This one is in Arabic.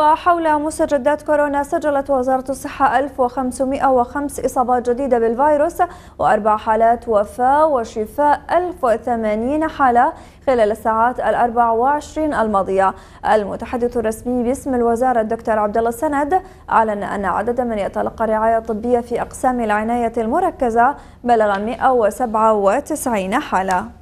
وحول مستجدات كورونا سجلت وزارة الصحة 1505 إصابات جديدة بالفيروس وأربع حالات وفاة وشفاء 1080 حالة خلال الساعات ال 24 الماضية المتحدث الرسمي باسم الوزارة الدكتور عبد الله السند أعلن أن عدد من يتلقى رعاية طبية في أقسام العناية المركزة بلغ 197 حالة